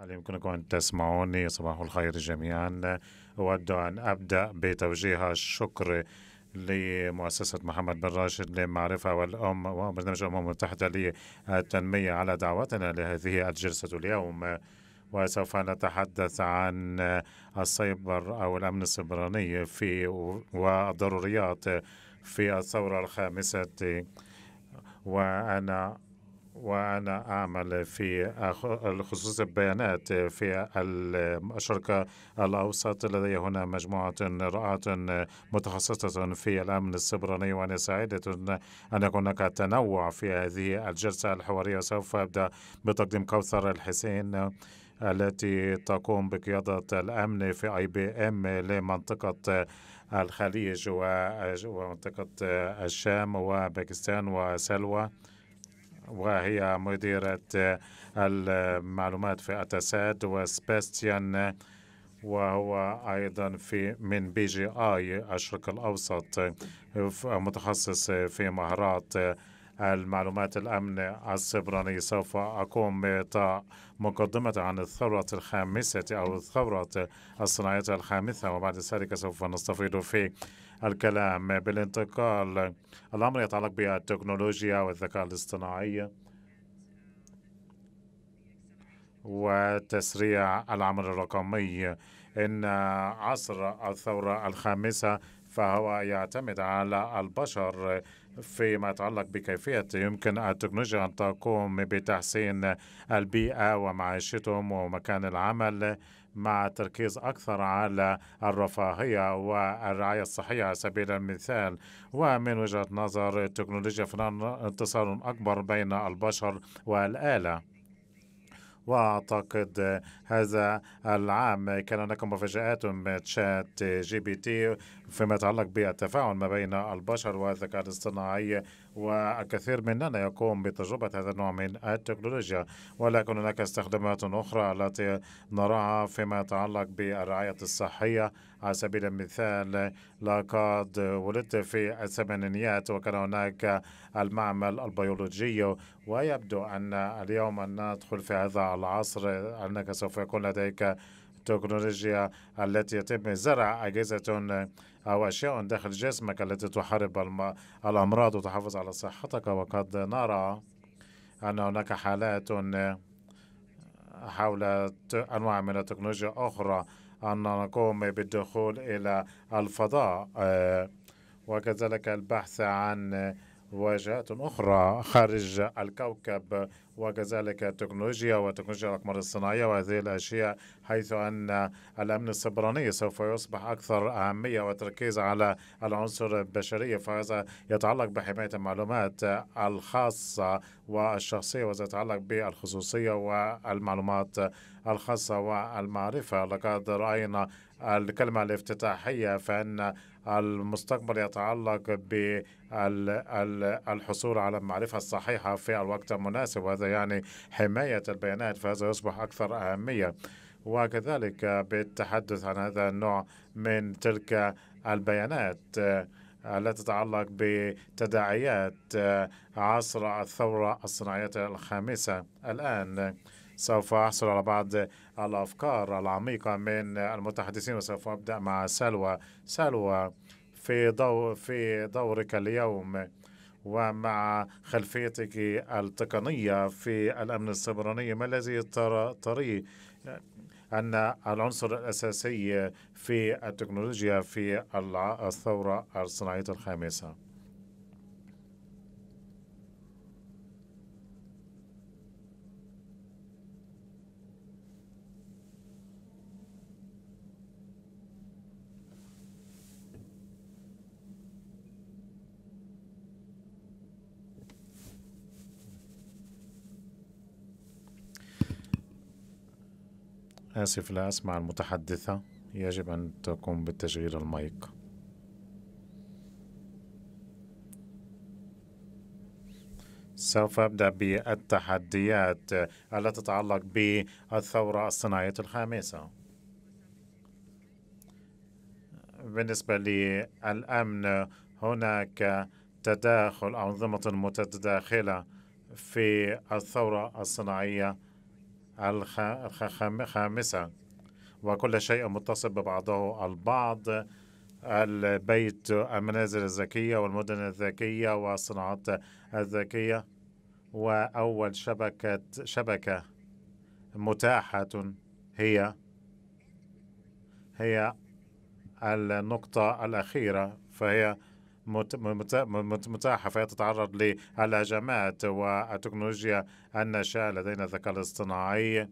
هل يمكنكم أن تسمعوني صباح الخير جميعا أود أن أبدأ بتوجيه الشكر لمؤسسة محمد بن راشد للمعرفة والأم وبرنامج الأمم المتحدة للتنمية على دعوتنا لهذه الجلسة اليوم وسوف نتحدث عن السيبر أو الأمن السبراني في والضروريات في الثورة الخامسة وأنا وأنا أعمل في خصوص البيانات في الشرق الأوسط لدي هنا مجموعة رائعة متخصصة في الأمن السبراني وأنا سعيدة أن يكون هناك تنوع في هذه الجلسة الحوارية سوف أبدأ بتقديم كوثر الحسين التي تقوم بقيادة الأمن في أي بي إم لمنطقة الخليج ومنطقة الشام وباكستان وسلوى وهي مديرة المعلومات في أتساد وسباستيان وهو أيضا في من بي جي آي الشرق الأوسط متخصص في مهارات المعلومات الأمن السبراني سوف أقوم بمقدمة عن الثورة الخامسة أو الثورة الصناعية الخامسة وبعد ذلك سوف نستفيد في الكلام بالانتقال الأمر يتعلق بالتكنولوجيا والذكاء الاصطناعي وتسريع العمل الرقمي إن عصر الثورة الخامسة فهو يعتمد على البشر فيما يتعلق بكيفية يمكن التكنولوجيا أن تقوم بتحسين البيئة ومعيشتهم ومكان العمل مع تركيز أكثر على الرفاهية والرعاية الصحية على سبيل المثال ومن وجهة نظر التكنولوجيا فنان اتصال أكبر بين البشر والآلة واعتقد هذا العام كان هناك مفاجات من تشات جي بي تي فيما يتعلق بالتفاعل ما بين البشر والذكاء الاصطناعي والكثير مننا يقوم بتجربة هذا النوع من التكنولوجيا ولكن هناك استخدامات أخرى التي نراها فيما يتعلق بالرعاية الصحية على سبيل المثال لقد ولدت في الثمانينيات وكان هناك المعمل البيولوجي ويبدو أن اليوم أن ندخل في هذا العصر أنك سوف يكون لديك التكنولوجيا التي يتم زرع أجهزة أو أشياء داخل جسمك التي تحارب الأمراض وتحافظ على صحتك وقد نرى أن هناك حالات حول أنواع من التكنولوجيا أخرى أن نقوم بالدخول إلى الفضاء وكذلك البحث عن واجهات أخرى خارج الكوكب وكذلك التكنولوجيا وتكنولوجيا الأقمار الصناعية وهذه الأشياء حيث أن الأمن السبراني سوف يصبح أكثر أهمية وتركيز على العنصر البشري فهذا يتعلق بحماية المعلومات الخاصة والشخصية وهذا يتعلق بالخصوصية والمعلومات الخاصة والمعرفة لقد رأينا الكلمة الافتتاحية فإن المستقبل يتعلق بالحصول على المعرفة الصحيحة في الوقت المناسب وهذا يعني حماية البيانات فهذا يصبح أكثر أهمية وكذلك بالتحدث عن هذا النوع من تلك البيانات التي تتعلق بتداعيات عصر الثورة الصناعية الخامسة الآن سوف أحصل على بعض الأفكار العميقة من المتحدثين وسوف أبدأ مع سلوى سلوى في دو في دورك اليوم ومع خلفيتك التقنية في الأمن السبراني ما الذي تري أن العنصر الأساسي في التكنولوجيا في الثورة الصناعية الخامسة آسف لا أسمع المتحدثة يجب أن تقوم بتشغيل المايك سوف أبدأ بالتحديات التي تتعلق بالثورة الصناعية الخامسة بالنسبة للأمن هناك تداخل أنظمة متداخلة في الثورة الصناعية الخامسة وكل شيء متصل ببعضه البعض البيت المنازل الذكية والمدن الذكية والصناعات الذكية وأول شبكة شبكة متاحة هي هي النقطة الأخيرة فهي متاحة تتعرض للهجمات والتكنولوجيا الناشئة لدينا الذكاء الاصطناعي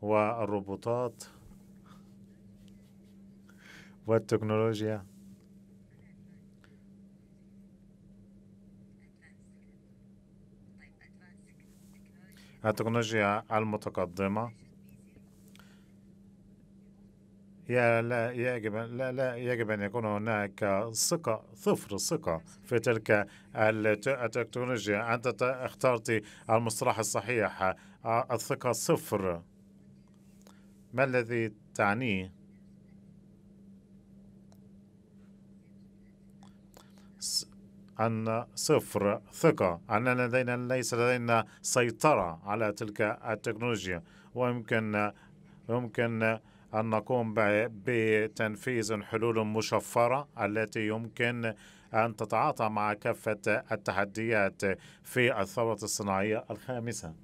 والروبوتات والتكنولوجيا التكنولوجيا المتقدمة لا يجب لا لا يجب ان يكون هناك ثقه صفر ثقه في تلك التكنولوجيا انت اخترت المصطلح الصحيح آه، الثقه صفر ما الذي تعنيه أن صفر ثقة أننا لدينا ليس لدينا سيطرة على تلك التكنولوجيا ويمكن يمكن أن نقوم بتنفيذ حلول مشفرة التي يمكن أن تتعاطى مع كافة التحديات في الثورة الصناعية الخامسة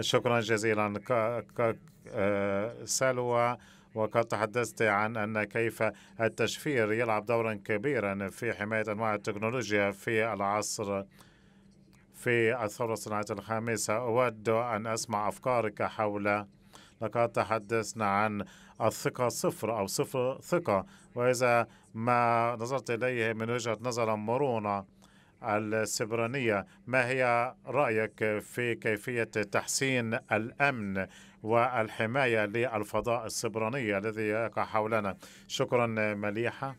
شكرا جزيلا آه، سلوى وقد تحدثت عن أن كيف التشفير يلعب دورا كبيرا في حماية أنواع التكنولوجيا في العصر في الثورة الصناعية الخامسة أود أن أسمع أفكارك حول لقد تحدثنا عن الثقة صفر أو صفر ثقة وإذا ما نظرت إليه من وجهة نظر مرونة السبرانية ما هي رأيك في كيفية تحسين الأمن والحماية للفضاء السبراني الذي يقع حولنا شكرا مليحة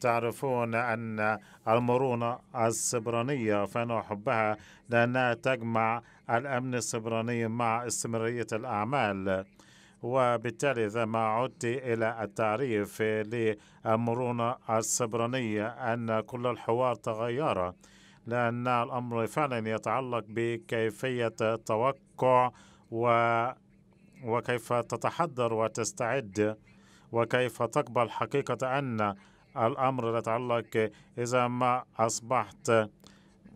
تعرفون أن المرونة السبرانية فأنا أحبها لأنها تجمع الأمن السبراني مع استمرارية الأعمال وبالتالي إذا ما عدت إلى التعريف للمرونة السبرانية أن كل الحوار تغير لأن الأمر فعلا يتعلق بكيفية التوقع و وكيف تتحضر وتستعد وكيف تقبل حقيقة أن الأمر يتعلق إذا ما أصبحت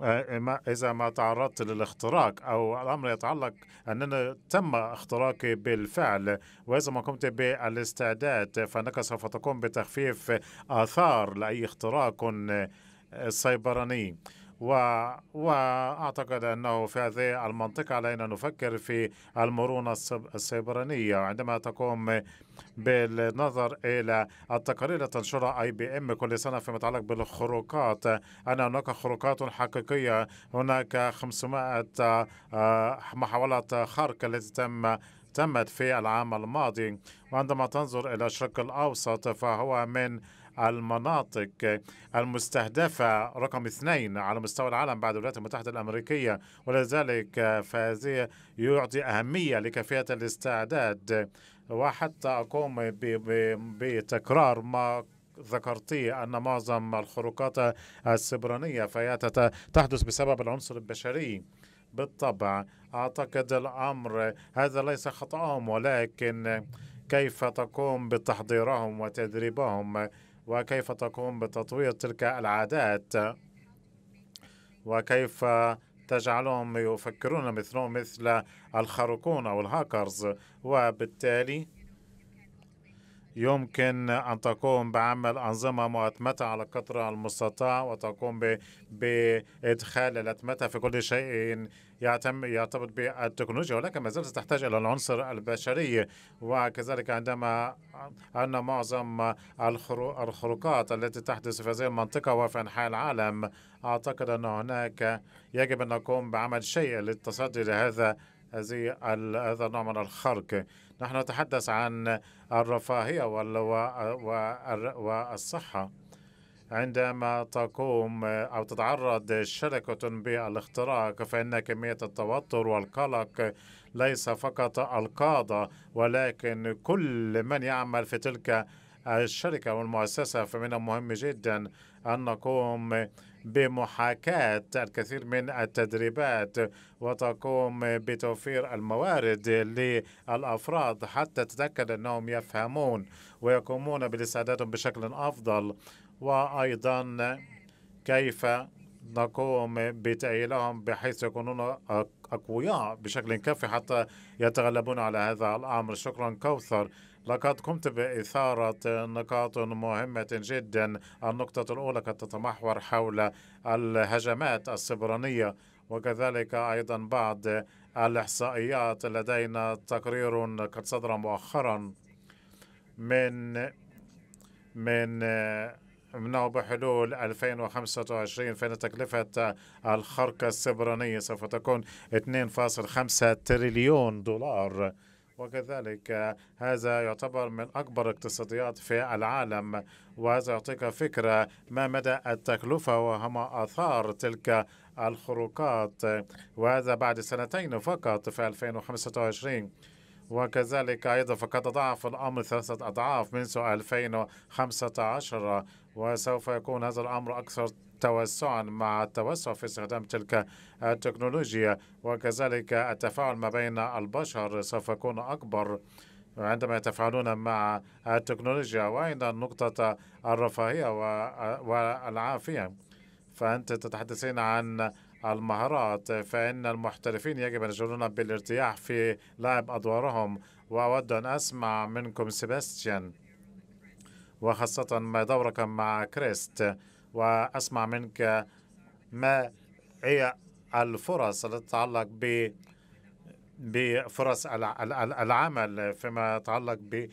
آه، إذا ما تعرضت للاختراق أو الأمر يتعلق أننا تم اختراقي بالفعل وإذا ما قمت بالاستعداد فإنك سوف تقوم بتخفيف آثار لأي اختراق آه، سيبراني و... وأعتقد أنه في هذه المنطقة علينا نفكر في المرونة السيبرانية عندما تقوم بالنظر إلى التقارير التي تنشرها أي بي إم كل سنة فيما يتعلق بالخروقات أن هناك خروقات حقيقية هناك 500 آه، محاولة خرق التي تم تمت في العام الماضي وعندما تنظر إلى الشرق الأوسط فهو من المناطق المستهدفة رقم اثنين على مستوى العالم بعد الولايات المتحدة الأمريكية ولذلك فهذه يعطي أهمية لكافية الاستعداد وحتى أقوم بتكرار ما ذكرتي أن معظم الخروقات السبرانية فهي تحدث بسبب العنصر البشري بالطبع أعتقد الأمر هذا ليس خطأهم ولكن كيف تقوم بتحضيرهم وتدريبهم وكيف تقوم بتطوير تلك العادات وكيف تجعلهم يفكرون مثلهم مثل الخارقون أو الهاكرز وبالتالي يمكن أن تقوم بعمل أنظمة مؤتمتة على قدر المستطاع وتقوم بإدخال الأتمتة في كل شيء يعتم يرتبط بالتكنولوجيا ولكن ما زالت تحتاج إلى العنصر البشري وكذلك عندما أن معظم الخروقات التي تحدث في هذه المنطقة وفي أنحاء العالم أعتقد أن هناك يجب أن نقوم بعمل شيء للتصدي لهذا هذه هذا النوع من الخرق نحن نتحدث عن الرفاهية والصحة عندما تقوم أو تتعرض شركة بالاختراق فإن كمية التوتر والقلق ليس فقط القادة ولكن كل من يعمل في تلك الشركة والمؤسسة فمن المهم جدا أن نقوم بمحاكاة الكثير من التدريبات وتقوم بتوفير الموارد للأفراد حتى تتأكد أنهم يفهمون ويقومون بالاستعداد بشكل أفضل وأيضا كيف نقوم بتأهيلهم بحيث يكونون أقوياء بشكل كافي حتى يتغلبون على هذا الأمر شكرا كوثر لقد قمت بإثارة نقاط مهمة جدا النقطة الأولى قد تتمحور حول الهجمات السبرانية وكذلك أيضا بعض الإحصائيات لدينا تقرير قد صدر مؤخرا من من منه بحلول 2025 فإن تكلفة الخرق السبرانية سوف تكون 2.5 تريليون دولار وكذلك هذا يعتبر من أكبر اقتصاديات في العالم وهذا يعطيك فكرة ما مدى التكلفة وما آثار تلك الخروقات وهذا بعد سنتين فقط في 2025 وكذلك أيضا فقد ضعف الأمر ثلاثة أضعاف منذ 2015 وسوف يكون هذا الأمر أكثر توسعا مع التوسع في استخدام تلك التكنولوجيا وكذلك التفاعل ما بين البشر سوف يكون أكبر عندما يتفاعلون مع التكنولوجيا وأيضا نقطة الرفاهية والعافية فأنت تتحدثين عن المهارات فإن المحترفين يجب أن يشعرون بالارتياح في لعب أدوارهم وأود أن أسمع منكم سيباستيان وخاصة ما دورك مع كريست وأسمع منك ما هي الفرص التي تتعلق ب بفرص العمل فيما يتعلق بال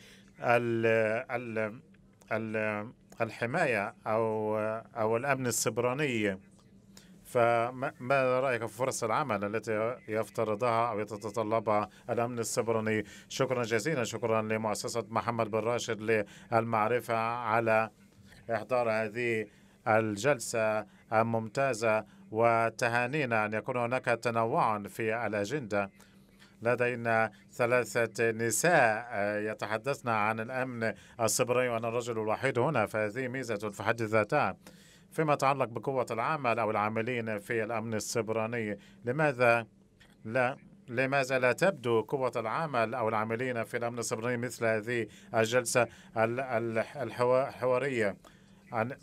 الحماية أو أو الأمن السبراني فما رأيك في فرص العمل التي يفترضها أو يتطلبها الأمن السبراني شكرا جزيلا شكرا لمؤسسة محمد بن راشد للمعرفة على إحضار هذه الجلسة الممتازة وتهانينا أن يكون هناك تنوع في الأجندة لدينا ثلاثة نساء يتحدثن عن الأمن السبراني وأنا الرجل الوحيد هنا فهذه ميزة في حد ذاتها فيما يتعلق بقوة العمل أو العاملين في الأمن السبراني لماذا لا لماذا لا تبدو قوة العمل أو العاملين في الأمن السبراني مثل هذه الجلسة الحوارية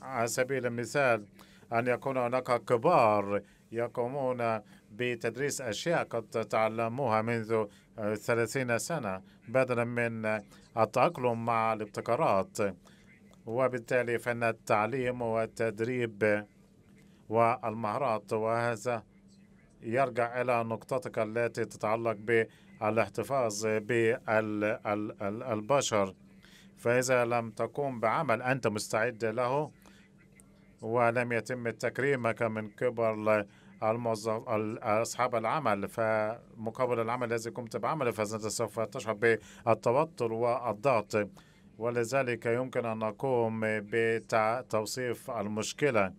على سبيل المثال أن يكون هناك كبار يقومون بتدريس أشياء قد تعلموها منذ ثلاثين سنة بدلا من التأقلم مع الابتكارات وبالتالي فإن التعليم والتدريب والمهارات وهذا يرجع إلى نقطتك التي تتعلق بالاحتفاظ بالبشر فإذا لم تقوم بعمل أنت مستعد له ولم يتم تكريمك من قبل الموظف اصحاب العمل فمقابل العمل الذي قمت بعمله فانت سوف تشعر بالتوتر والضغط ولذلك يمكن أن نقوم بتوصيف المشكلة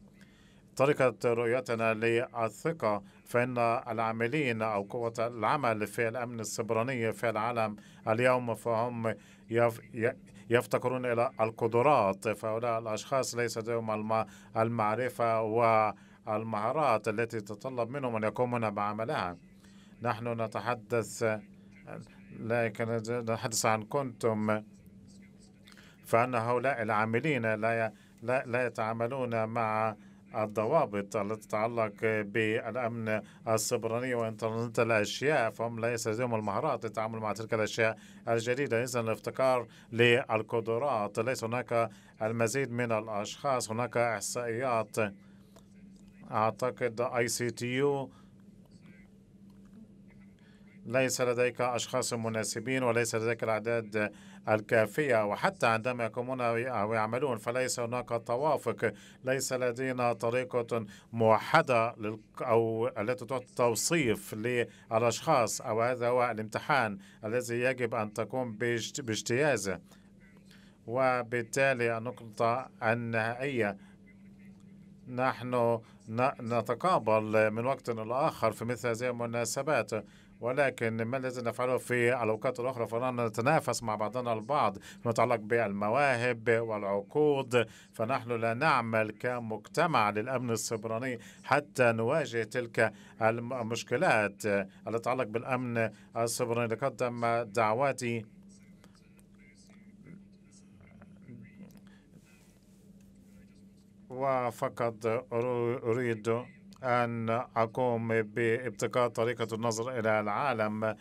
طريقة رؤيتنا للثقة فإن العاملين أو قوة العمل في الأمن السبراني في العالم اليوم فهم يفتقرون إلى القدرات فهؤلاء الأشخاص ليس لديهم المعرفة والمهارات التي تتطلب منهم أن يقومون بعملها نحن نتحدث لكن نتحدث عن كنتم فان هؤلاء العاملين لا لا, لا يتعاملون مع الضوابط التي تتعلق بالامن السبراني وانترنت الاشياء فهم ليس لديهم المهارات للتعامل مع تلك الاشياء الجديده اذا الافتقار للقدرات ليس هناك المزيد من الاشخاص هناك احصائيات اعتقد اي سي تي يو ليس لديك اشخاص مناسبين وليس لديك الاعداد الكافية وحتى عندما يقومون أو يعملون فليس هناك توافق ليس لدينا طريقة موحدة أو التي تعطي توصيف للأشخاص أو هذا هو الامتحان الذي يجب أن تقوم باجتيازه وبالتالي النقطة النهائية نحن نتقابل من وقت لآخر في مثل هذه المناسبات ولكن ما الذي نفعله في الأوقات الأخرى فنحن نتنافس مع بعضنا البعض فيما يتعلق بالمواهب والعقود فنحن لا نعمل كمجتمع للأمن السبراني حتى نواجه تلك المشكلات التي تتعلق بالأمن السبراني لقدم دعواتي وفقط أريد أن أقوم بابتكار طريقة النظر إلى العالم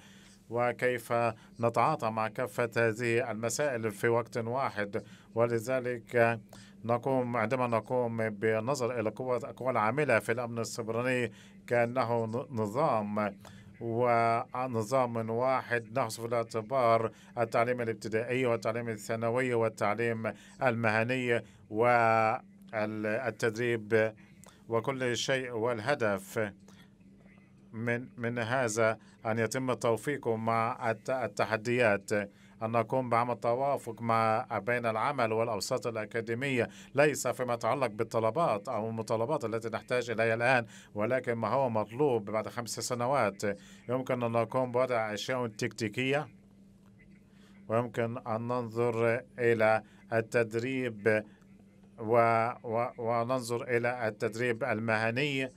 وكيف نتعاطى مع كافة هذه المسائل في وقت واحد ولذلك نقوم عندما نقوم بالنظر إلى قوة القوى العاملة في الأمن السبراني كأنه نظام ونظام واحد في الاعتبار التعليم الابتدائي والتعليم الثانوي والتعليم المهني والتدريب وكل شيء والهدف من من هذا أن يتم التوفيق مع التحديات أن نقوم بعمل توافق مع بين العمل والأوساط الأكاديمية ليس فيما يتعلق بالطلبات أو المطالبات التي نحتاج إليها الآن ولكن ما هو مطلوب بعد خمس سنوات يمكن أن نقوم بوضع أشياء تكتيكية ويمكن أن ننظر إلى التدريب و و وننظر إلى التدريب المهني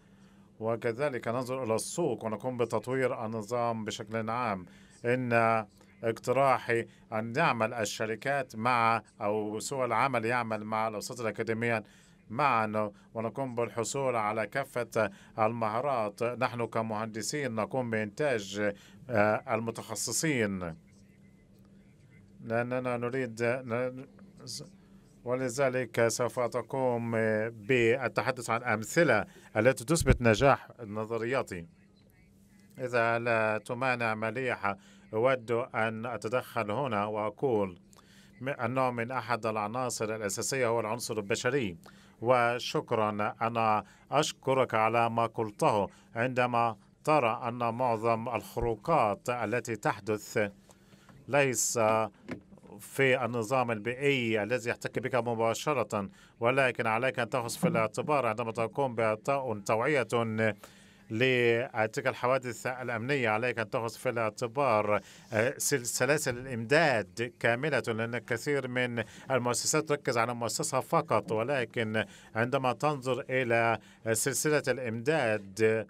وكذلك ننظر إلى السوق ونقوم بتطوير النظام بشكل عام إن اقتراحي أن يعمل الشركات مع أو سوق العمل يعمل مع الأوساط الأكاديمية معا ونقوم بالحصول على كافة المهارات نحن كمهندسين نقوم بإنتاج آه، المتخصصين لأننا نريد ولذلك سوف أتقوم بالتحدث عن أمثلة التي تثبت نجاح نظرياتي إذا لا تمانع مليحة أود أن أتدخل هنا وأقول أنه من أحد العناصر الأساسية هو العنصر البشري وشكرا أنا أشكرك على ما قلته عندما ترى أن معظم الخروقات التي تحدث ليس في النظام البيئي الذي يحتك بك مباشرة ولكن عليك أن تأخذ في الاعتبار عندما تقوم بإعطاء توعية لتلك الحوادث الأمنية عليك أن تأخذ في الاعتبار آه، سلاسل الإمداد كاملة لأن كثير من المؤسسات تركز على مؤسسة فقط ولكن عندما تنظر إلى سلسلة الإمداد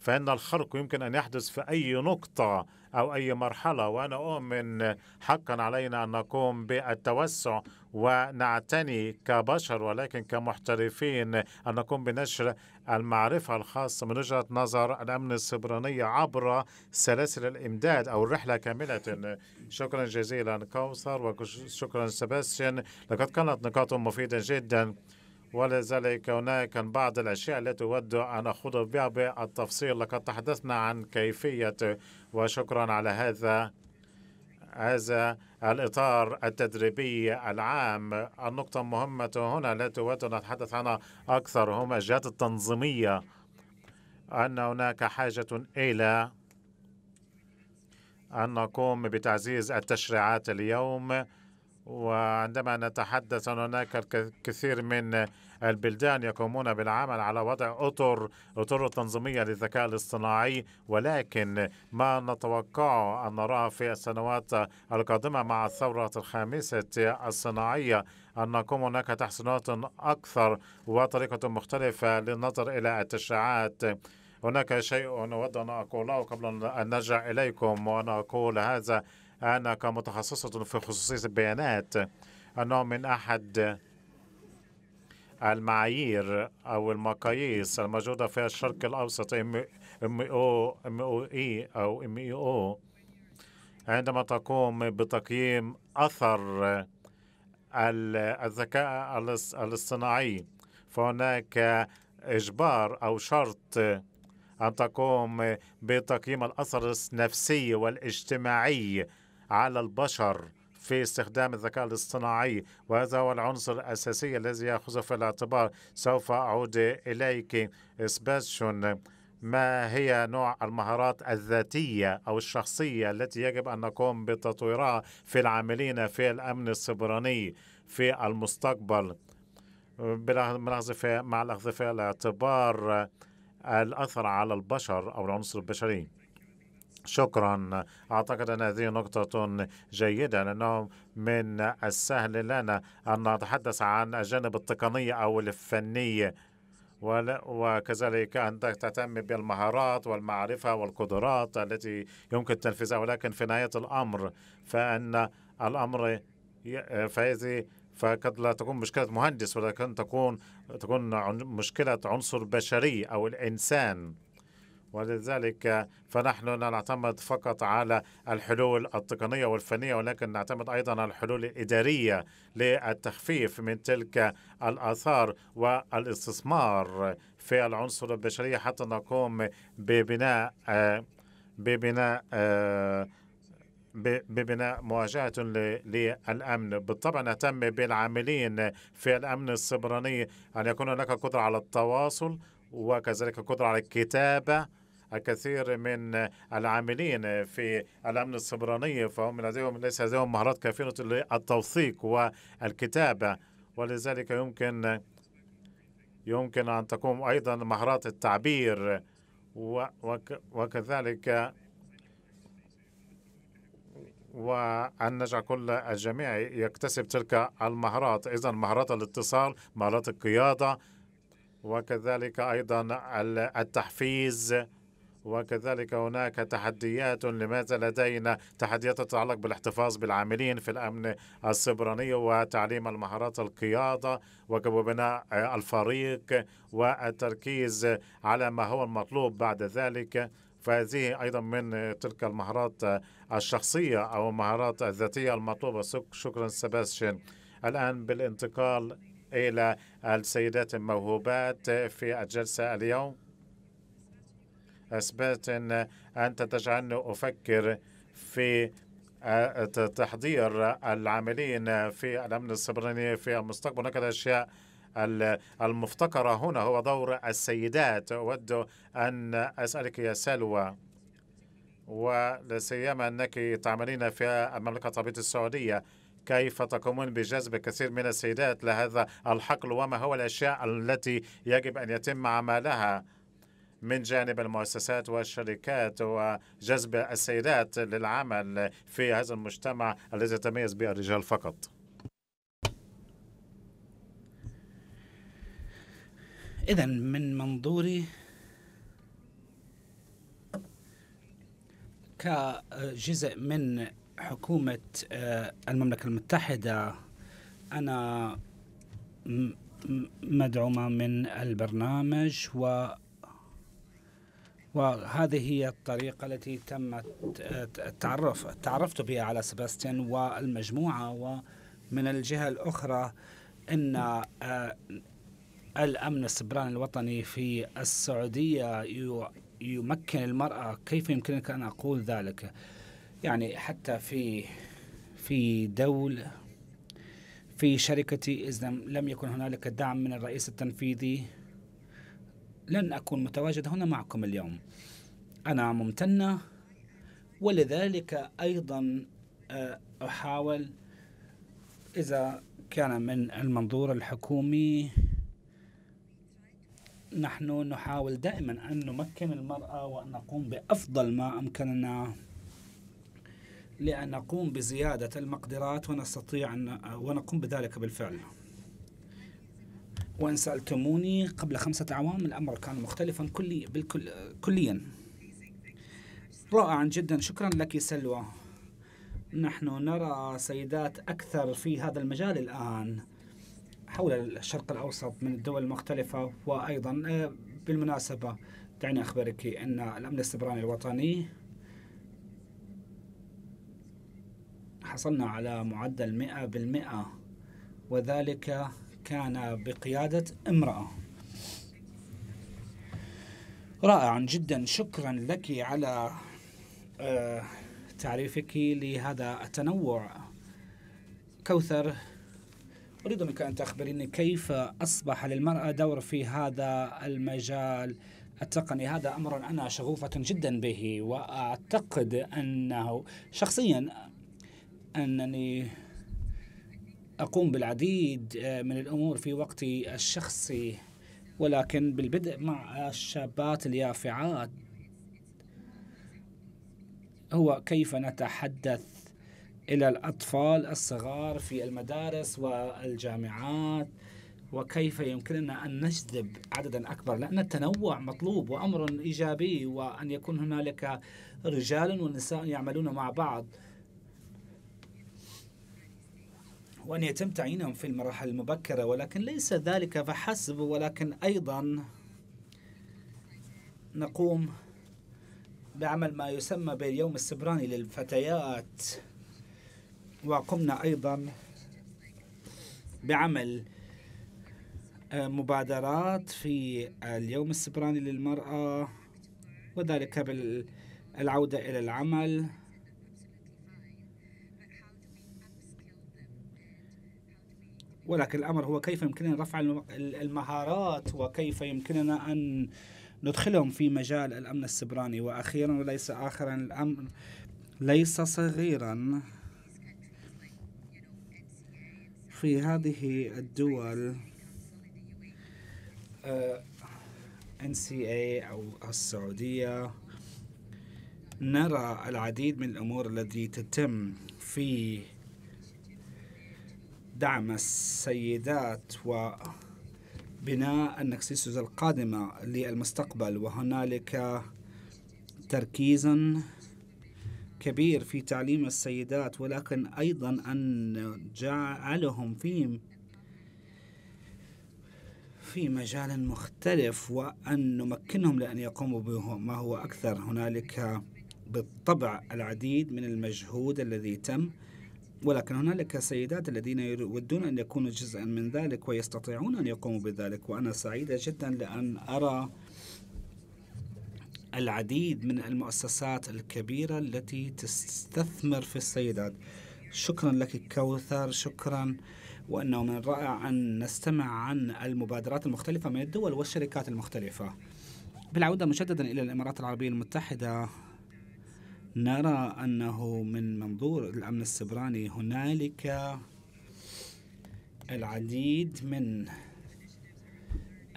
فإن الخرق يمكن أن يحدث في أي نقطة أو أي مرحلة وأنا أؤمن حقا علينا أن نقوم بالتوسع ونعتني كبشر ولكن كمحترفين أن نقوم بنشر المعرفة الخاصة من وجهة نظر الأمن السبراني عبر سلاسل الإمداد أو الرحلة كاملة شكرا جزيلا كوثر وشكرا سباستيان لقد كانت نقاط مفيدة جدا ولذلك هناك بعض الأشياء التي أود أن أخوض بها بالتفصيل لقد تحدثنا عن كيفية وشكرا على هذا هذا الإطار التدريبي العام النقطة المهمة هنا التي أود أن أتحدث عنها أكثر هم الجهات التنظيمية أن هناك حاجة إلى أن نقوم بتعزيز التشريعات اليوم وعندما نتحدث أن هناك الكثير من البلدان يقومون بالعمل على وضع أطر أطر تنظيمية للذكاء الاصطناعي ولكن ما نتوقع أن نراه في السنوات القادمة مع الثورة الخامسة الصناعية أن نقوم هناك تحسينات أكثر وطريقة مختلفة للنظر إلى التشريعات هناك شيء أود أن أقوله قبل أن نرجع إليكم وأنا أقول هذا أنا كمتخصصة في خصوصية البيانات أنه من أحد المعايير أو المقاييس الموجودة في الشرق الأوسط ام e e e او ام او اي أو ام اي او عندما تقوم بتقييم أثر الذكاء الاصطناعي فهناك إجبار أو شرط أن تقوم بتقييم الأثر النفسي والاجتماعي على البشر في استخدام الذكاء الاصطناعي وهذا هو العنصر الأساسي الذي يأخذه في الاعتبار سوف أعود إليك سباشون ما هي نوع المهارات الذاتية أو الشخصية التي يجب أن نقوم بتطويرها في العاملين في الأمن السبراني في المستقبل مع الأخذ في الاعتبار الأثر على البشر أو العنصر البشري شكرا أعتقد أن هذه نقطة جيدة لأنه من السهل لنا أن نتحدث عن الجانب التقني أو الفني وكذلك أن تهتم بالمهارات والمعرفة والقدرات التي يمكن تنفيذها ولكن في نهاية الأمر فأن الأمر فهذه فقد لا تكون مشكلة مهندس ولكن تكون تكون مشكلة عنصر بشري أو الإنسان ولذلك فنحن لا نعتمد فقط على الحلول التقنيه والفنيه ولكن نعتمد ايضا على الحلول الاداريه للتخفيف من تلك الاثار والاستثمار في العنصر البشريه حتى نقوم ببناء ببناء ببناء مواجهة للأمن بالطبع نهتم بالعاملين في الأمن السبراني أن يكون هناك قدرة على التواصل وكذلك قدرة على الكتابة الكثير من العاملين في الأمن السبراني فهم لديهم ليس لديهم مهارات كافية للتوثيق والكتابة ولذلك يمكن يمكن أن تقوم أيضا مهارات التعبير وكذلك وأن نجعل كل الجميع يكتسب تلك المهارات إذا مهارات الاتصال مهارات القيادة وكذلك أيضا التحفيز وكذلك هناك تحديات لماذا لدينا تحديات تتعلق بالاحتفاظ بالعاملين في الأمن السبراني وتعليم المهارات القيادة وبناء الفريق والتركيز على ما هو المطلوب بعد ذلك فهذه أيضا من تلك المهارات الشخصية أو المهارات الذاتية المطلوبة شكرا سباستيان الآن بالانتقال إلى السيدات الموهوبات في الجلسة اليوم أثبات أنت تجعلني أفكر في آه، تحضير العاملين في الأمن السبراني في المستقبل هناك الأشياء المفتقرة هنا هو دور السيدات أود أن أسألك يا سلوى ولا سيما أنك تعملين في المملكة العربية السعودية كيف تقومون بجذب كثير من السيدات لهذا الحقل وما هو الأشياء التي يجب أن يتم عملها من جانب المؤسسات والشركات وجذب السيدات للعمل في هذا المجتمع الذي يتميز بالرجال فقط إذا من منظوري كجزء من حكومة آه، المملكة المتحدة أنا مدعومة من البرنامج و وهذه هي الطريقة التي تم التعرف تعرفت بها على سباستيان والمجموعة ومن الجهة الأخرى أن آه، الأمن السبراني الوطني في السعودية يمكن المرأة كيف يمكنك أن أقول ذلك يعني حتى في في دولة في شركتي إذا لم يكن هنالك دعم من الرئيس التنفيذي لن أكون متواجد هنا معكم اليوم أنا ممتنة ولذلك أيضا آه، أحاول إذا كان من المنظور الحكومي نحن نحاول دائما أن نمكن المرأة وأن نقوم بأفضل ما أمكننا لأن نقوم بزيادة المقدرات ونستطيع أن ونقوم بذلك بالفعل وإن سألتموني قبل خمسة أعوام الأمر كان مختلفا كلي بالكل كليا رائعا جدا شكرا لك سلوى نحن نرى سيدات أكثر في هذا المجال الآن حول الشرق الأوسط من الدول المختلفة وأيضا آه، بالمناسبة دعني أخبرك أن الأمن السبراني الوطني حصلنا على معدل 100% وذلك كان بقيادة امرأة رائعا جدا شكرا لك على آه، تعريفك لهذا التنوع كوثر أريد منك أن تخبريني كيف أصبح للمرأة دور في هذا المجال التقني هذا أمر أنا شغوفة جدا به وأعتقد أنه شخصيا أنني أقوم بالعديد آه، من الأمور في وقتي الشخصي ولكن بالبدء مع الشابات اليافعات هو كيف نتحدث إلى الأطفال الصغار في المدارس والجامعات وكيف يمكننا أن نجذب عددا أكبر لأن التنوع مطلوب وأمر إيجابي وأن يكون هنالك رجال ونساء يعملون مع بعض وأن يتم تعيينهم في المراحل المبكرة ولكن ليس ذلك فحسب ولكن أيضا نقوم بعمل ما يسمى باليوم السبراني للفتيات وقمنا أيضا بعمل آه، مبادرات في اليوم السبراني للمرأة وذلك بالعودة إلى العمل ولكن الأمر هو كيف يمكننا رفع المهارات وكيف يمكننا أن ندخلهم في مجال الأمن السبراني وأخيرا وليس آخرا الأمر ليس صغيرا في هذه الدول ان سي اي أو السعودية نرى العديد من الأمور التي تتم في دعم السيدات وبناء النكسيسوس القادمة للمستقبل وهنالك تركيز كبير في تعليم السيدات ولكن أيضا أن جعلهم في في مجال مختلف وأن نمكنهم لأن يقوموا بما هو أكثر هنالك بالطبع العديد من المجهود الذي تم ولكن هنالك سيدات الذين يودون أن يكونوا جزءا من ذلك ويستطيعون أن يقوموا بذلك وأنا سعيدة جدا لأن أرى العديد من المؤسسات الكبيرة التي تستثمر في السيدات شكرا لك كوثر شكرا وأنه من الرائع أن نستمع عن المبادرات المختلفة من الدول والشركات المختلفة بالعودة مجددا إلى الإمارات العربية المتحدة نرى أنه من منظور الأمن السبراني هنالك العديد من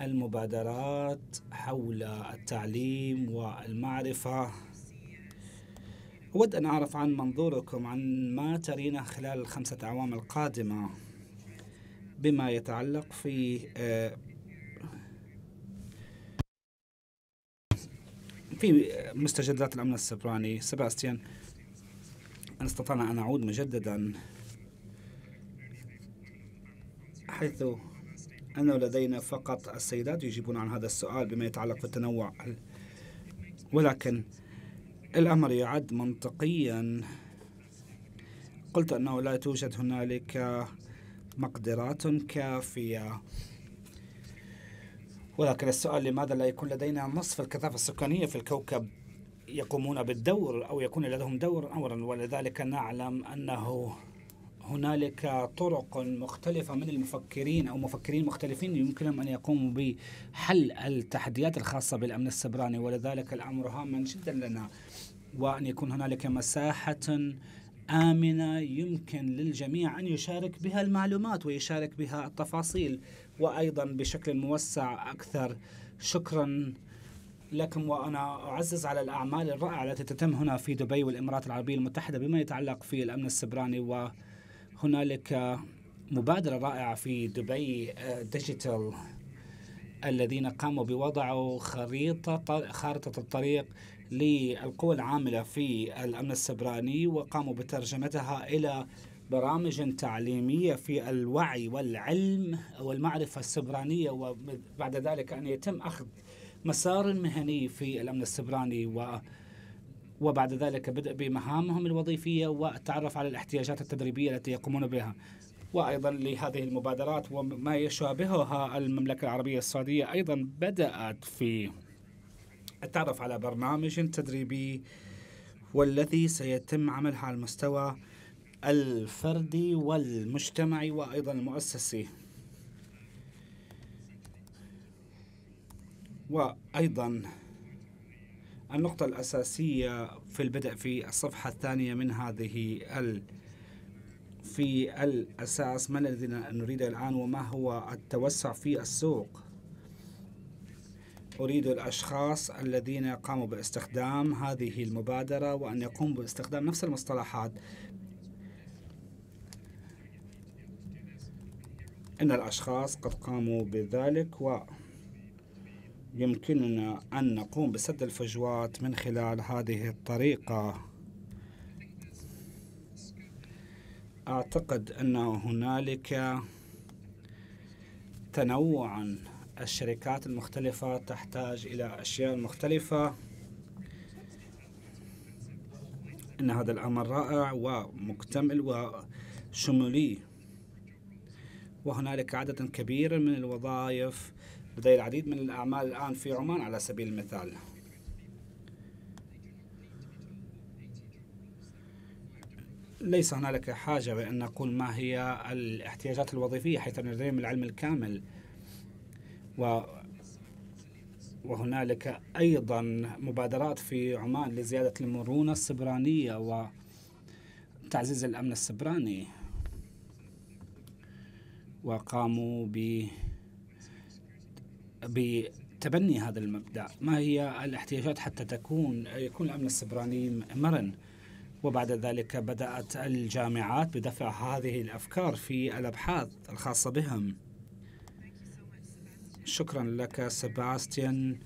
المبادرات حول التعليم والمعرفة أود أن أعرف عن منظوركم عن ما ترينه خلال الخمسة أعوام القادمة بما يتعلق في آه، في مستجدات الأمن السبراني سباستيان أن استطعنا أن نعود مجددا حيث أنه لدينا فقط السيدات يجيبون عن هذا السؤال بما يتعلق بالتنوع ولكن الأمر يعد منطقيا قلت أنه لا توجد هنالك مقدرات كافية ولكن السؤال لماذا لا يكون لدينا نصف الكثافة السكانية في الكوكب يقومون بالدور أو يكون لديهم دور أمرا ولذلك نعلم أنه هنالك طرق مختلفة من المفكرين أو مفكرين مختلفين يمكنهم أن يقوموا بحل التحديات الخاصة بالأمن السبراني ولذلك الأمر هام جدا لنا وأن يكون هنالك مساحة آمنة يمكن للجميع أن يشارك بها المعلومات ويشارك بها التفاصيل وأيضا بشكل موسع أكثر شكرا لكم وأنا أعزز على الأعمال الرائعة التي تتم هنا في دبي والإمارات العربية المتحدة بما يتعلق في الأمن السبراني وهنالك مبادرة رائعة في دبي ديجيتال آه، الذين قاموا بوضع خريطة خارطة الطريق للقوى العاملة في الأمن السبراني وقاموا بترجمتها إلى برامج تعليمية في الوعي والعلم والمعرفة السبرانية وبعد ذلك أن يتم أخذ مسار مهني في الأمن السبراني و وبعد ذلك بدء بمهامهم الوظيفية والتعرف على الاحتياجات التدريبية التي يقومون بها وأيضا لهذه المبادرات وما يشابهها المملكة العربية السعودية أيضا بدأت في التعرف على برنامج تدريبي والذي سيتم عملها على المستوى الفردي والمجتمعي وأيضا المؤسسي وأيضا النقطة الأساسية في البدء في الصفحة الثانية من هذه ال في الأساس ما الذي نريده الآن وما هو التوسع في السوق أريد الأشخاص الذين قاموا باستخدام هذه المبادرة وأن يقوموا باستخدام نفس المصطلحات أن الأشخاص قد قاموا بذلك و يمكننا أن نقوم بسد الفجوات من خلال هذه الطريقة أعتقد أن هنالك تنوعا الشركات المختلفة تحتاج إلى أشياء مختلفة إن هذا الأمر رائع ومكتمل وشمولي وهنالك عدد كبير من الوظائف لدي العديد من الأعمال الآن في عمان على سبيل المثال ليس هنالك حاجة بأن نقول ما هي الاحتياجات الوظيفية حيث لديهم العلم الكامل و وهنالك أيضا مبادرات في عمان لزيادة المرونة السبرانية وتعزيز الأمن السبراني وقاموا ب بتبني هذا المبدا ما هي الاحتياجات حتى تكون يكون الامن السبراني مرن وبعد ذلك بدات الجامعات بدفع هذه الافكار في الابحاث الخاصه بهم شكرا لك سباستيان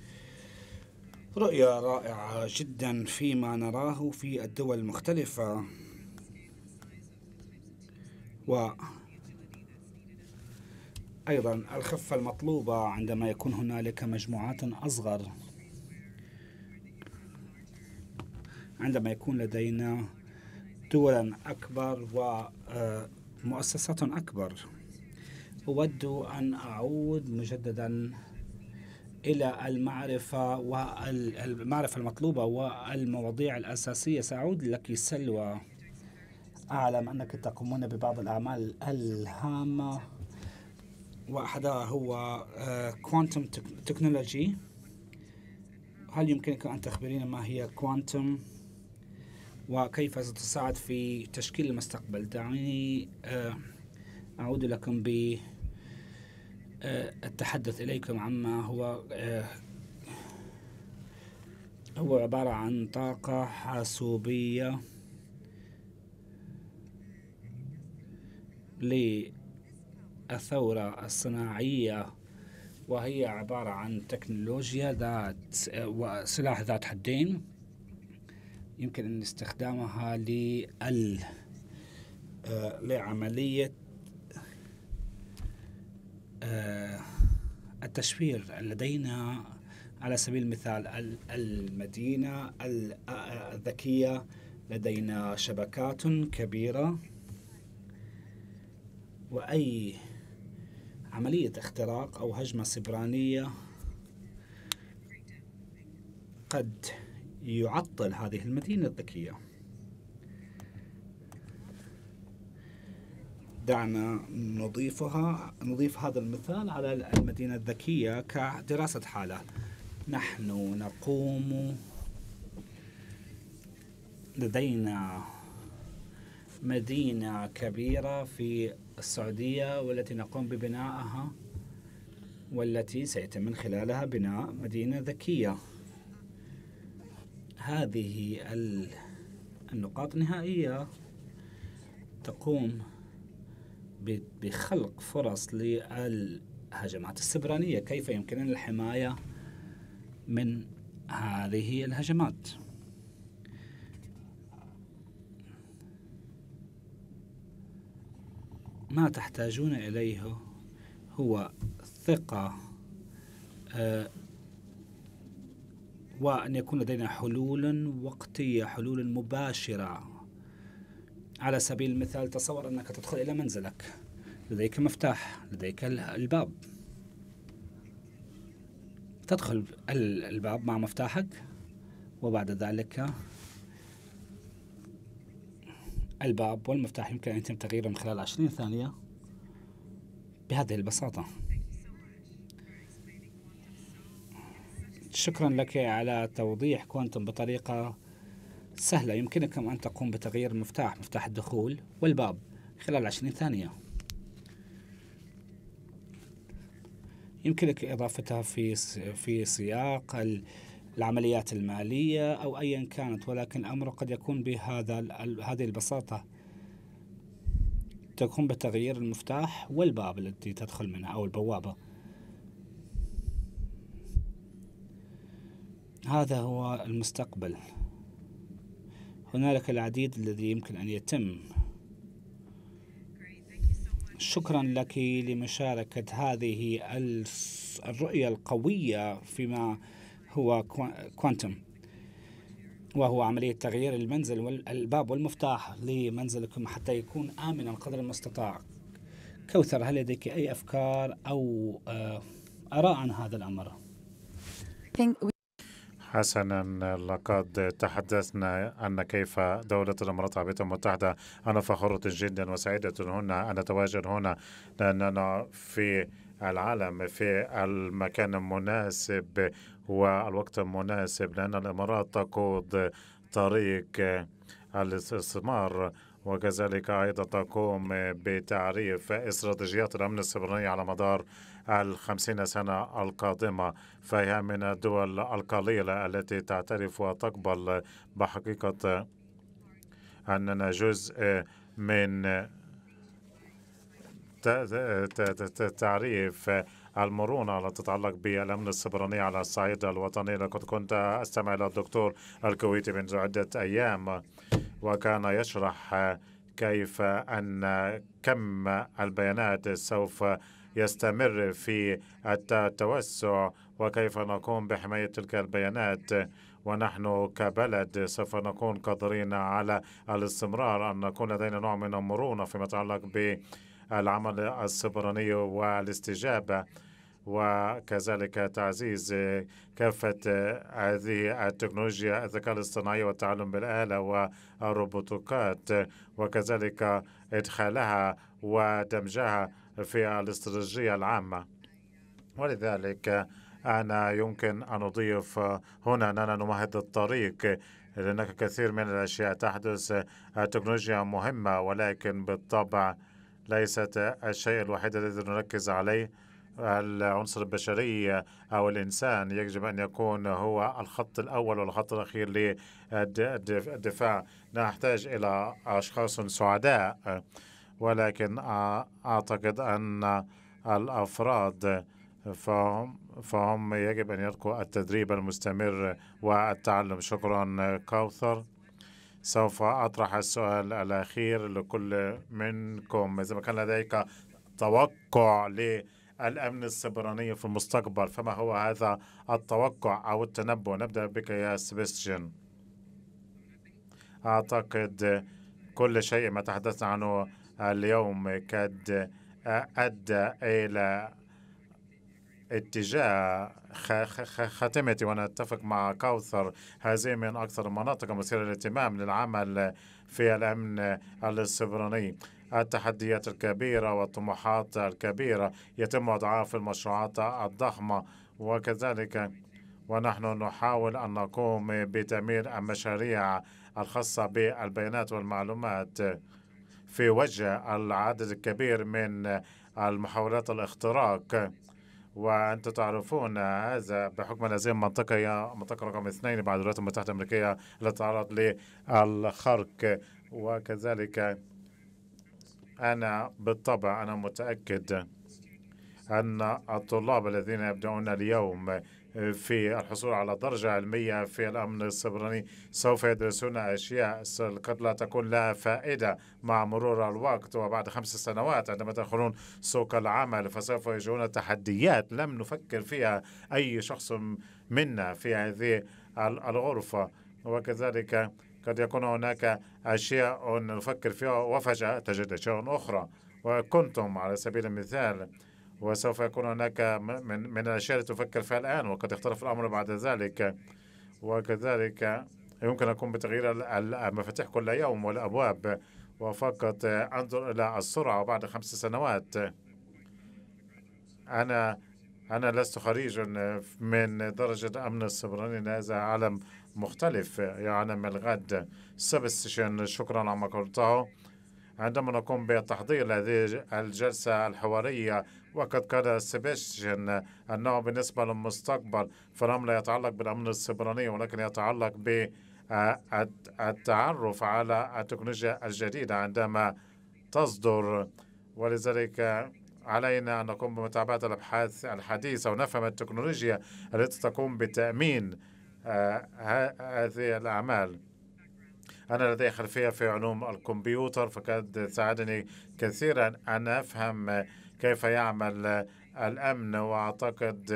رؤية رائعة جدا فيما نراه في الدول المختلفة أيضا الخفة المطلوبة عندما يكون هنالك مجموعات أصغر عندما يكون لدينا دولا أكبر ومؤسسات آه، أكبر أود أن أعود مجددا إلى المعرفة والمعرفة المطلوبة والمواضيع الأساسية سأعود لك سلوى أعلم أنك تقومون ببعض الأعمال الهامة واحدها هو كوانتم آه، تكنولوجي هل يمكنك أن تخبرينا ما هي كوانتم وكيف ستساعد في تشكيل المستقبل دعوني آه، أعود لكم ب آه، التحدث إليكم عما هو هو عبارة عن طاقة حاسوبية الثورة الصناعية وهي عبارة عن تكنولوجيا ذات وسلاح ذات حدين يمكن أن استخدامها لل آه، لعملية آه، التشفير لدينا على سبيل المثال المدينة آه، الذكية لدينا شبكات كبيرة وأي عملية اختراق أو هجمة سبرانية قد يعطل هذه المدينة الذكية دعنا نضيفها نضيف هذا المثال على المدينة الذكية كدراسة حالة نحن نقوم لدينا مدينة كبيرة في السعودية والتي نقوم ببنائها والتي سيتم من خلالها بناء مدينة ذكية هذه النقاط النهائية تقوم بخلق فرص للهجمات السبرانية كيف يمكننا الحماية من هذه الهجمات ما تحتاجون إليه هو ثقة آه وأن يكون لدينا حلول وقتية حلول مباشرة على سبيل المثال تصور أنك تدخل إلى منزلك لديك مفتاح لديك الباب تدخل الباب مع مفتاحك وبعد ذلك الباب والمفتاح يمكن أن يتم تغييره من خلال 20 ثانية بهذه البساطة شكرا لك على توضيح كوانتم بطريقة سهلة يمكنكم أن تقوم بتغيير المفتاح مفتاح الدخول والباب خلال 20 ثانية يمكنك إضافتها في في سياق العمليات المالية أو أيا كانت ولكن الأمر قد يكون بهذا هذه البساطة تقوم بتغيير المفتاح والباب التي تدخل منها أو البوابة هذا هو المستقبل هنالك العديد الذي يمكن أن يتم شكرا لك لمشاركة هذه الرؤية القوية فيما هو كوانتم وهو عملية تغيير المنزل والباب والمفتاح لمنزلكم حتى يكون آمنا قدر المستطاع كوثر هل لديك أي أفكار أو آه، آراء عن هذا الأمر؟ حسنا لقد تحدثنا أن كيف دولة الإمارات العربية المتحدة أنا فخورة جدا وسعيدة هنا أن أتواجد هنا لأننا في العالم في المكان المناسب والوقت مناسب لأن الإمارات تقود طريق الاستثمار وكذلك أيضا تقوم بتعريف استراتيجيات الأمن السبراني على مدار الخمسين سنة القادمة فهي من الدول القليلة التي تعترف وتقبل بحقيقة أننا جزء من تعريف المرونة التي تتعلق بالأمن السبراني على الصعيد الوطني لقد كنت أستمع إلى الدكتور الكويتي منذ عدة أيام وكان يشرح كيف أن كم البيانات سوف يستمر في التوسع وكيف نقوم بحماية تلك البيانات ونحن كبلد سوف نكون قادرين على الاستمرار أن نكون لدينا نوع من المرونة فيما يتعلق بالعمل السبراني والاستجابة وكذلك تعزيز كافة هذه التكنولوجيا الذكاء الاصطناعي والتعلم بالآلة والروبوتوكات وكذلك إدخالها ودمجها في الاستراتيجية العامة ولذلك أنا يمكن أن أضيف هنا أننا نمهد الطريق لأنك كثير من الأشياء تحدث التكنولوجيا مهمة ولكن بالطبع ليست الشيء الوحيد الذي نركز عليه العنصر البشري أو الإنسان يجب أن يكون هو الخط الأول والخط الأخير للدفاع نحتاج إلى أشخاص سعداء ولكن أعتقد أن الأفراد فهم, فهم يجب أن يلقوا التدريب المستمر والتعلم شكرا كوثر سوف أطرح السؤال الأخير لكل منكم إذا كان لديك توقع ل الأمن السبراني في المستقبل فما هو هذا التوقع أو التنبؤ نبدأ بك يا سبستيان أعتقد كل شيء ما تحدثنا عنه اليوم قد أدى إلى اتجاه خاتمتي وانا اتفق مع كوثر هذه من اكثر المناطق المثيره للاهتمام للعمل في الامن السبراني التحديات الكبيرة والطموحات الكبيرة يتم إضعاف المشروعات الضخمة وكذلك ونحن نحاول أن نقوم بتمويل المشاريع الخاصة بالبيانات والمعلومات في وجه العدد الكبير من المحاولات الاختراق وانتم تعرفون هذا بحكم ان هذه المنطقه هي منطقه رقم اثنين بعد الولايات المتحده الامريكيه التي تعرض للخرق وكذلك أنا بالطبع أنا متأكد أن الطلاب الذين يبدأون اليوم في الحصول على درجة علمية في الأمن السبراني سوف يدرسون أشياء قد لا تكون لها فائدة مع مرور الوقت وبعد خمس سنوات عندما تدخلون سوق العمل فسوف يجون تحديات لم نفكر فيها أي شخص منا في هذه الغرفة وكذلك قد يكون هناك أشياء نفكر فيها وفجأة تجد أشياء أخرى وكنتم على سبيل المثال وسوف يكون هناك من, من الأشياء التي تفكر فيها الآن وقد يختلف الأمر بعد ذلك وكذلك يمكن أن أقوم بتغيير المفاتيح كل يوم والأبواب وفقط أنظر إلى السرعة بعد خمس سنوات أنا أنا لست خريجا من درجة أمن السبراني هذا عالم مختلف يعلم الغد سبستشن شكرا شكرا عما قلته عندما نقوم بتحضير هذه الجلسة الحوارية وقد قال سبستشن أنه بالنسبة للمستقبل فلم لا يتعلق بالأمن السبراني ولكن يتعلق بالتعرف على التكنولوجيا الجديدة عندما تصدر ولذلك علينا أن نقوم بمتابعة الأبحاث الحديثة ونفهم التكنولوجيا التي تقوم بتأمين آه، هذه الأعمال أنا لدي خلفية في علوم الكمبيوتر فقد ساعدني كثيرا أن أفهم كيف يعمل الأمن وأعتقد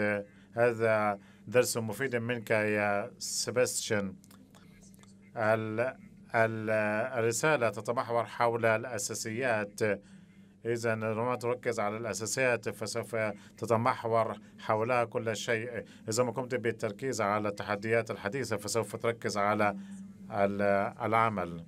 هذا درس مفيد منك يا سيباستيان الرسالة تتمحور حول الأساسيات إذا لم تركز على الأساسيات فسوف تتمحور حولها كل شيء إذا ما قمت بالتركيز على التحديات الحديثة فسوف تركز على العمل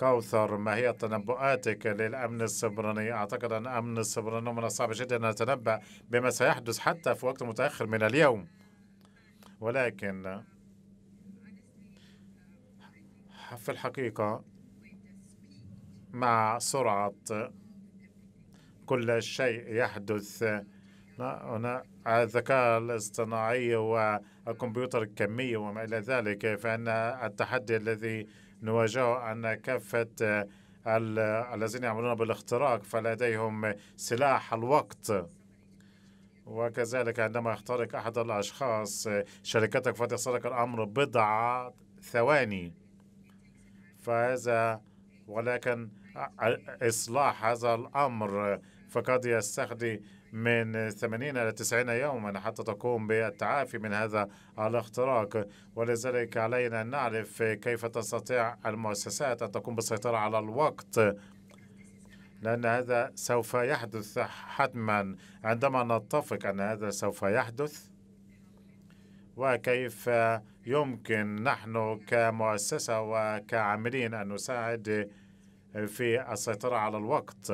كوثر ما هي تنبؤاتك للأمن السبراني أعتقد أن أمن السبراني من الصعب جدا أن نتنبأ بما سيحدث حتى في وقت متأخر من اليوم ولكن في الحقيقة مع سرعة كل شيء يحدث هنا الذكاء الاصطناعي والكمبيوتر الكمي وما إلى ذلك فإن التحدي الذي نواجهه أن كافة الذين يعملون بالاختراق فلديهم سلاح الوقت وكذلك عندما يخترق أحد الأشخاص شركتك فتصلك الأمر بضع ثواني فهذا ولكن إصلاح هذا الأمر فقد يستخدم من 80 إلى 90 يوما حتى تقوم بالتعافي من هذا الاختراق ولذلك علينا أن نعرف كيف تستطيع المؤسسات أن تقوم بالسيطرة على الوقت لأن هذا سوف يحدث حتما عندما نتفق أن هذا سوف يحدث وكيف يمكن نحن كمؤسسة وكعاملين أن نساعد في السيطرة على الوقت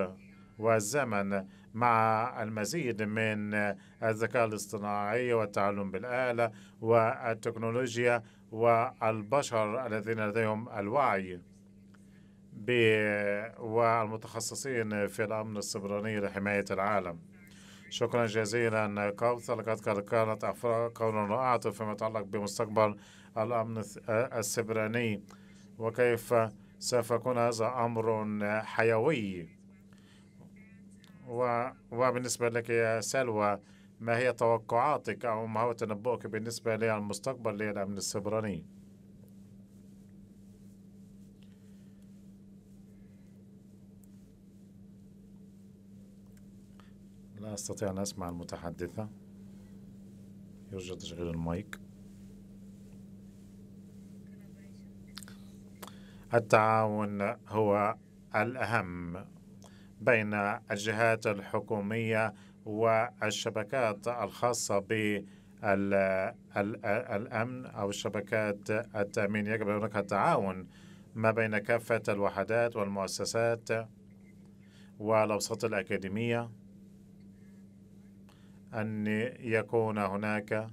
والزمن مع المزيد من الذكاء الاصطناعي والتعلم بالآلة والتكنولوجيا والبشر الذين لديهم الوعي والمتخصصين في الأمن السبراني لحماية العالم شكرا جزيلا كوثر لقد كانت قولا رائعة فيما يتعلق بمستقبل الأمن السبراني وكيف سوف يكون هذا أمر حيوي وبالنسبة لك يا سلوى ما هي توقعاتك أو ما هو تنبؤك بالنسبة للمستقبل للأمن السبراني؟ لا أستطيع أن أسمع المتحدثة يرجى تشغيل المايك التعاون هو الأهم بين الجهات الحكومية والشبكات الخاصة بالأمن أو الشبكات التأمين يجب هناك تعاون ما بين كافة الوحدات والمؤسسات والأوساط الأكاديمية أن يكون هناك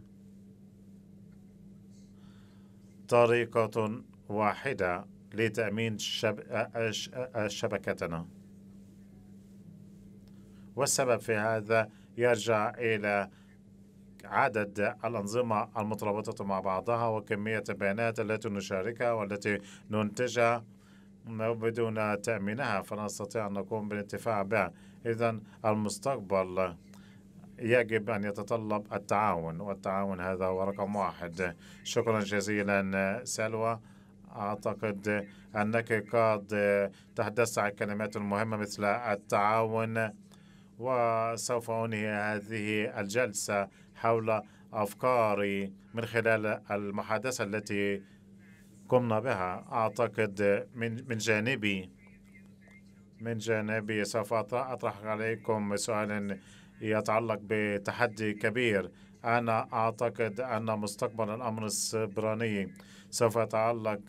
طريقة واحدة لتأمين شب... شبكتنا والسبب في هذا يرجع إلى عدد الأنظمة المترابطة مع بعضها وكمية البيانات التي نشاركها والتي ننتجها بدون تأمينها فلا نستطيع أن نقوم بالانتفاع بها إذا المستقبل يجب أن يتطلب التعاون والتعاون هذا هو رقم واحد شكرا جزيلا سلوى أعتقد أنك قد تحدثت عن كلمات مهمة مثل التعاون وسوف أنهي هذه الجلسة حول أفكاري من خلال المحادثة التي قمنا بها أعتقد من من جانبي من جانبي سوف أطرح عليكم سؤالا يتعلق بتحدي كبير أنا أعتقد أن مستقبل الأمر السبراني سوف يتعلق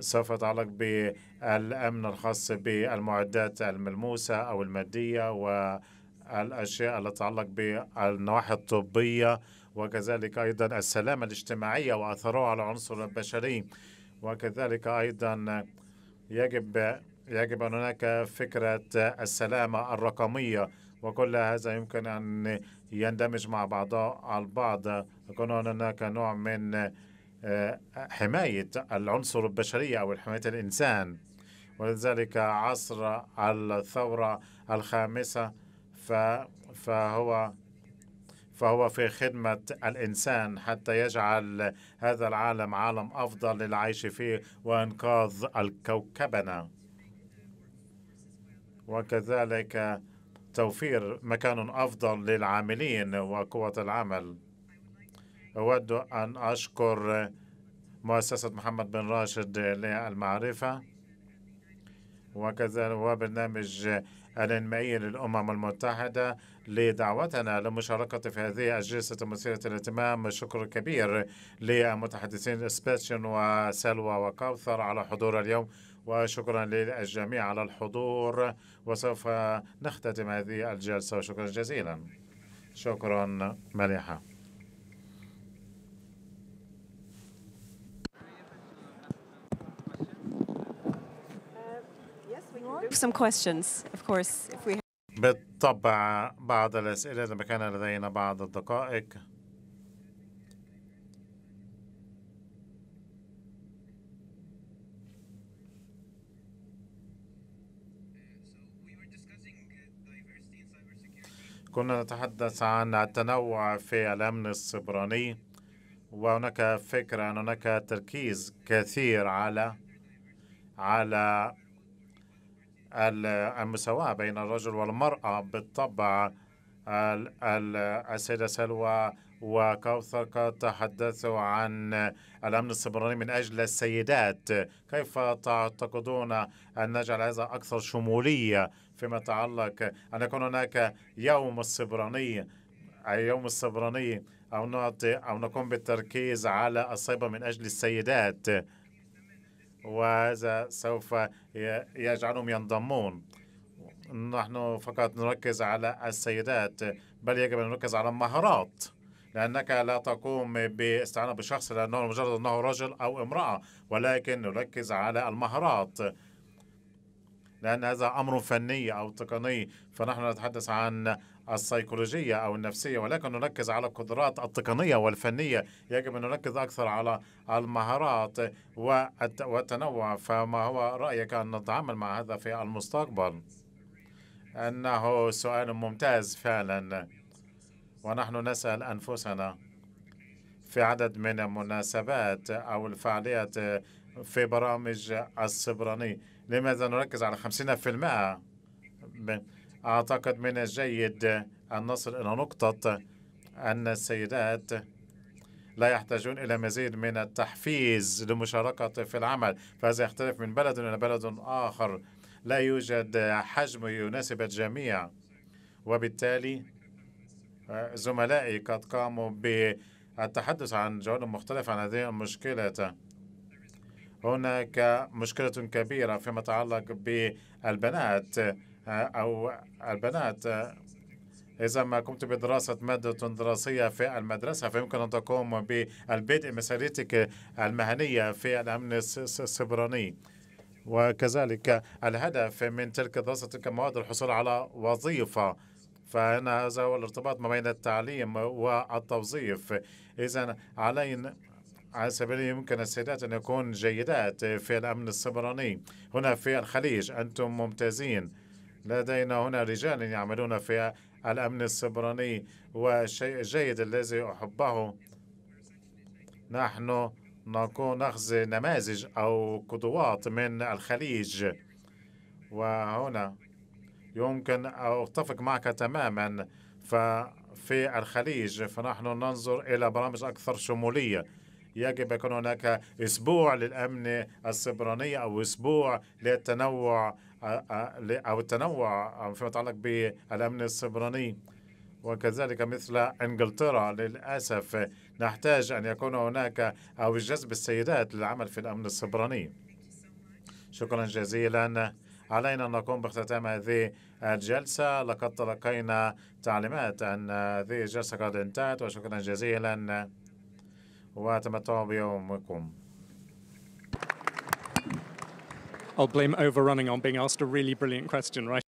سوف يتعلق بالأمن الخاص بالمعدات الملموسة أو المادية والأشياء التي تتعلق بالنواحي الطبية وكذلك أيضا السلامة الاجتماعية وأثرها على العنصر البشري وكذلك أيضا يجب يجب أن هناك فكرة السلامة الرقمية وكل هذا يمكن أن يندمج مع بعضها البعض يكون هناك نوع من آه، حماية العنصر البشرية أو حماية الإنسان ولذلك عصر الثورة الخامسة فهو فهو في خدمة الإنسان حتى يجعل هذا العالم عالم أفضل للعيش فيه وإنقاذ الكوكبنا وكذلك توفير مكان أفضل للعاملين وقوة العمل أود أن أشكر مؤسسة محمد بن راشد للمعرفة وكذا وبرنامج الإنمائي للأمم المتحدة لدعوتنا للمشاركة في هذه الجلسة المثيره الاهتمام شكر كبير للمتحدثين سبيتشن وسلوى وكوثر على حضور اليوم وشكرا للجميع على الحضور وسوف نختتم هذه الجلسة وشكرا جزيلا شكرا مليحة some questions, of course, if we بالطبع بعض الأسئلة لما كان لدينا بعض الدقائق كنا نتحدث عن التنوع في الأمن السبراني وهناك فكرة أن هناك تركيز كثير على على المساواة بين الرجل والمرأة بالطبع السيدة سلوى وكوثر قد تحدثوا عن الأمن السبراني من أجل السيدات كيف تعتقدون أن نجعل هذا أكثر شمولية فيما يتعلق أن يكون هناك يوم السبراني أي يوم السبراني أو نعطي أو نقوم بالتركيز على السيبر من أجل السيدات وهذا سوف يجعلهم ينضمون نحن فقط نركز على السيدات بل يجب أن نركز على المهارات لأنك لا تقوم باستعانة بشخص لأنه مجرد أنه رجل أو امرأة ولكن نركز على المهارات لأن هذا أمر فني أو تقني فنحن نتحدث عن السيكولوجية أو النفسية ولكن نركز على القدرات التقنية والفنية يجب أن نركز أكثر على المهارات والتنوع فما هو رأيك أن نتعامل مع هذا في المستقبل أنه سؤال ممتاز فعلا ونحن نسأل أنفسنا في عدد من المناسبات أو الفعاليات في برامج السبراني لماذا نركز على 50% من أعتقد من الجيد أن نصل إلى نقطة أن السيدات لا يحتاجون إلى مزيد من التحفيز لمشاركة في العمل فهذا يختلف من بلد إلى بلد آخر لا يوجد حجم يناسب الجميع وبالتالي زملائي قد قاموا بالتحدث عن جوانب مختلفة عن هذه المشكلة هناك مشكلة كبيرة فيما يتعلق بالبنات أو البنات إذا ما قمت بدراسة مادة دراسية في المدرسة فيمكن أن تقوم بالبدء مسيرتك المهنية في الأمن السبراني وكذلك الهدف من تلك دراسة تلك المواد الحصول على وظيفة فهنا هذا هو الارتباط ما بين التعليم والتوظيف إذا علينا على سبيل يمكن السيدات أن يكون جيدات في الأمن السبراني هنا في الخليج أنتم ممتازين لدينا هنا رجال يعملون في الأمن السبراني والشيء الجيد الذي أحبه نحن نكون نأخذ نماذج أو قدوات من الخليج وهنا يمكن أتفق معك تماما ففي الخليج فنحن ننظر إلى برامج أكثر شمولية يجب يكون هناك أسبوع للأمن السبراني أو أسبوع للتنوع أو التنوع فيما يتعلق بالأمن السبراني وكذلك مثل انجلترا للاسف نحتاج ان يكون هناك او جذب السيدات للعمل في الامن السبراني شكرا جزيلا علينا ان نقوم باختتام هذه الجلسه لقد تلقينا تعليمات ان هذه الجلسه قد انتهت وشكرا جزيلا وتمتعوا بيومكم I'll blame overrunning on being asked a really brilliant question, right?